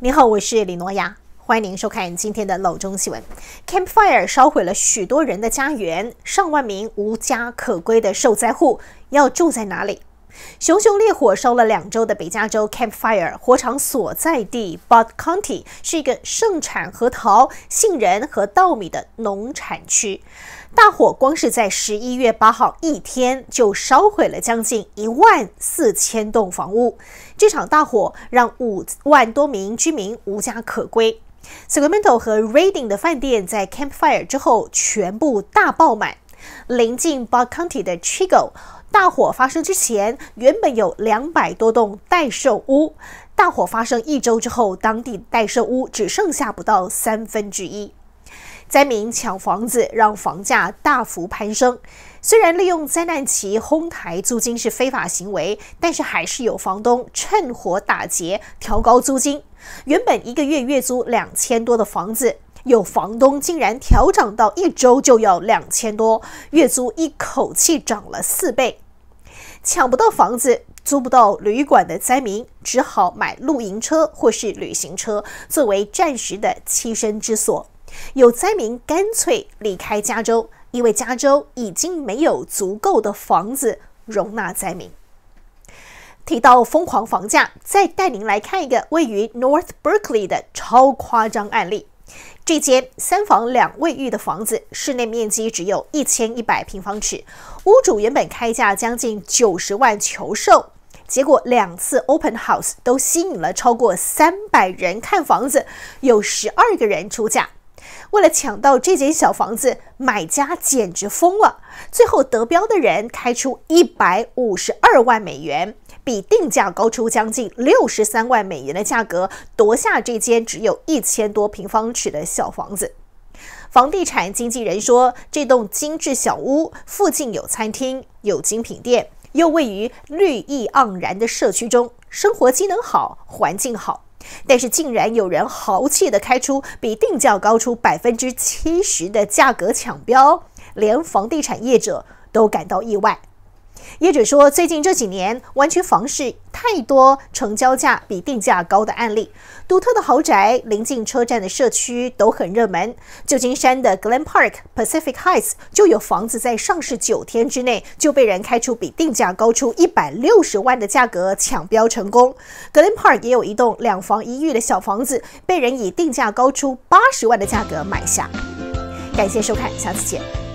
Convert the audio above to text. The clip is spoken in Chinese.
你好，我是李诺亚，欢迎您收看今天的《闹钟新闻》。Campfire 烧毁了许多人的家园，上万名无家可归的受灾户要住在哪里？熊熊烈火烧了两周的北加州 Camp Fire 火场所在地 b u d County 是一个盛产核桃、杏仁和稻米的农产区。大火光是在十一月八号一天就烧毁了将近一万四千栋房屋。这场大火让五万多名居民无家可归。Sacramento 和 r a d i n g 的饭店在 Camp Fire 之后全部大爆满。临近 b u d County 的 c h i g o 大火发生之前，原本有两百多栋待售屋。大火发生一周之后，当地待售屋只剩下不到三分之一。灾民抢房子，让房价大幅攀升。虽然利用灾难期哄抬租金是非法行为，但是还是有房东趁火打劫，调高租金。原本一个月月租两千多的房子。有房东竟然调涨到一周就要两千多，月租一口气涨了四倍，抢不到房子、租不到旅馆的灾民，只好买露营车或是旅行车作为暂时的栖身之所。有灾民干脆离开加州，因为加州已经没有足够的房子容纳灾民。提到疯狂房价，再带您来看一个位于 North Berkeley 的超夸张案例。这间三房两卫浴的房子，室内面积只有一千一百平方尺。屋主原本开价将近九十万求售，结果两次 open house 都吸引了超过三百人看房子，有十二个人出价。为了抢到这间小房子，买家简直疯了。最后得标的人开出一百五十二万美元，比定价高出将近六十三万美元的价格，夺下这间只有一千多平方尺的小房子。房地产经纪人说，这栋精致小屋附近有餐厅、有精品店，又位于绿意盎然的社区中，生活机能好，环境好。但是，竟然有人豪气的开出比定价高出百分之七十的价格抢标，连房地产业者都感到意外。业主说，最近这几年湾区房市太多成交价比定价高的案例，独特的豪宅、临近车站的社区都很热门。旧金山的 Glen Park Pacific Heights 就有房子在上市九天之内就被人开出比定价高出一百六十万的价格抢标成功。Glen Park 也有一栋两房一浴的小房子，被人以定价高出八十万的价格买下。感谢收看，下次见。